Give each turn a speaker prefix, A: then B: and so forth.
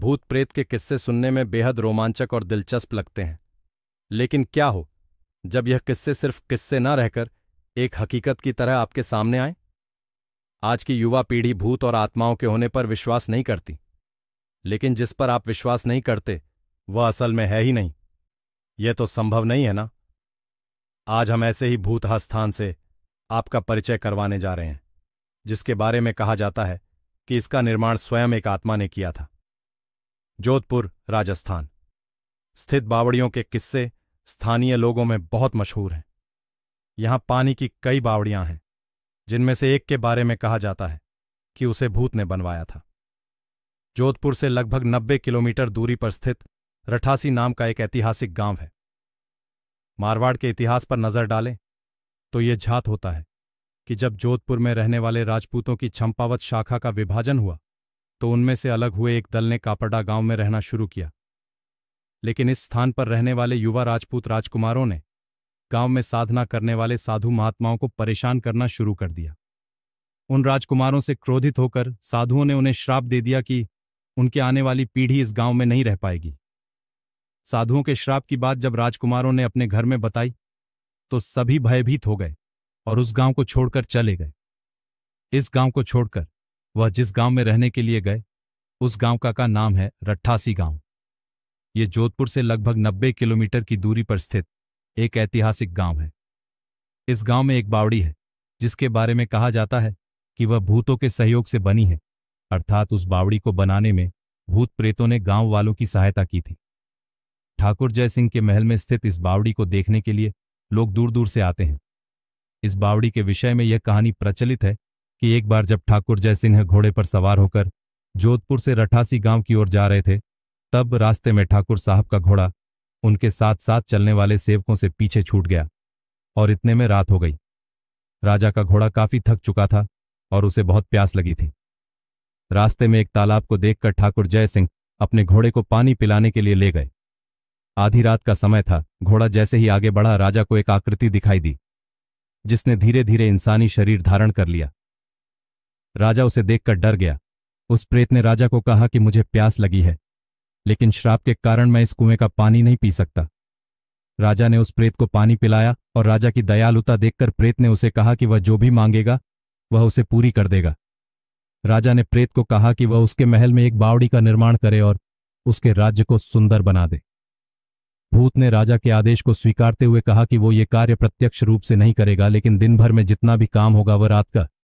A: भूत प्रेत के किस्से सुनने में बेहद रोमांचक और दिलचस्प लगते हैं लेकिन क्या हो जब यह किस्से सिर्फ किस्से न रहकर एक हकीकत की तरह आपके सामने आए आज की युवा पीढ़ी भूत और आत्माओं के होने पर विश्वास नहीं करती लेकिन जिस पर आप विश्वास नहीं करते वह असल में है ही नहीं यह तो संभव नहीं है ना आज हम ऐसे ही भूत स्थान से आपका परिचय करवाने जा रहे हैं जिसके बारे में कहा जाता है कि इसका निर्माण स्वयं एक आत्मा ने किया था जोधपुर राजस्थान स्थित बावड़ियों के किस्से स्थानीय लोगों में बहुत मशहूर हैं यहां पानी की कई बावड़ियां हैं जिनमें से एक के बारे में कहा जाता है कि उसे भूत ने बनवाया था जोधपुर से लगभग 90 किलोमीटर दूरी पर स्थित रठासी नाम का एक ऐतिहासिक गांव है मारवाड़ के इतिहास पर नजर डालें तो ये झात होता है कि जब जोधपुर में रहने वाले राजपूतों की चंपावत शाखा का विभाजन हुआ तो उनमें से अलग हुए एक दल ने कापरडा गांव में रहना शुरू किया लेकिन इस स्थान पर रहने वाले युवा राजपूत राजकुमारों ने गांव में साधना करने वाले साधु महात्माओं को परेशान करना शुरू कर दिया उन राजकुमारों से क्रोधित होकर साधुओं ने उन्हें श्राप दे दिया कि उनके आने वाली पीढ़ी इस गांव में नहीं रह पाएगी साधुओं के श्राप की बात जब राजकुमारों ने अपने घर में बताई तो सभी भयभीत हो गए और उस गांव को छोड़कर चले गए इस गांव को छोड़कर वह जिस गांव में रहने के लिए गए उस गांव का का नाम है रट्ठासी गांव ये जोधपुर से लगभग 90 किलोमीटर की दूरी पर स्थित एक ऐतिहासिक गांव है इस गांव में एक बावड़ी है जिसके बारे में कहा जाता है कि वह भूतों के सहयोग से बनी है अर्थात उस बावड़ी को बनाने में भूत प्रेतों ने गांव वालों की सहायता की थी ठाकुर जय सिंह के महल में स्थित इस बावड़ी को देखने के लिए लोग दूर दूर से आते हैं इस बावड़ी के विषय में यह कहानी प्रचलित है कि एक बार जब ठाकुर सिंह घोड़े पर सवार होकर जोधपुर से रठासी गांव की ओर जा रहे थे तब रास्ते में ठाकुर साहब का घोड़ा उनके साथ साथ चलने वाले सेवकों से पीछे छूट गया और इतने में रात हो गई राजा का घोड़ा काफी थक चुका था और उसे बहुत प्यास लगी थी रास्ते में एक तालाब को देखकर ठाकुर जय सिंह अपने घोड़े को पानी पिलाने के लिए ले गए आधी रात का समय था घोड़ा जैसे ही आगे बढ़ा राजा को एक आकृति दिखाई दी जिसने धीरे धीरे इंसानी शरीर धारण कर लिया राजा उसे देखकर डर गया उस प्रेत ने राजा को कहा कि मुझे प्यास लगी है लेकिन श्राप के कारण मैं इस कुएं का पानी नहीं पी सकता राजा ने उस प्रेत को पानी पिलाया और राजा की दयालुता देखकर प्रेत ने उसे कहा कि वह जो भी मांगेगा वह उसे पूरी कर देगा राजा ने प्रेत को कहा कि वह उसके महल में एक बावड़ी का निर्माण करे और उसके राज्य को सुंदर बना दे भूत ने राजा के आदेश को स्वीकारते हुए कहा कि वो ये कार्य प्रत्यक्ष रूप से नहीं करेगा लेकिन दिन भर में जितना भी काम होगा वह रात का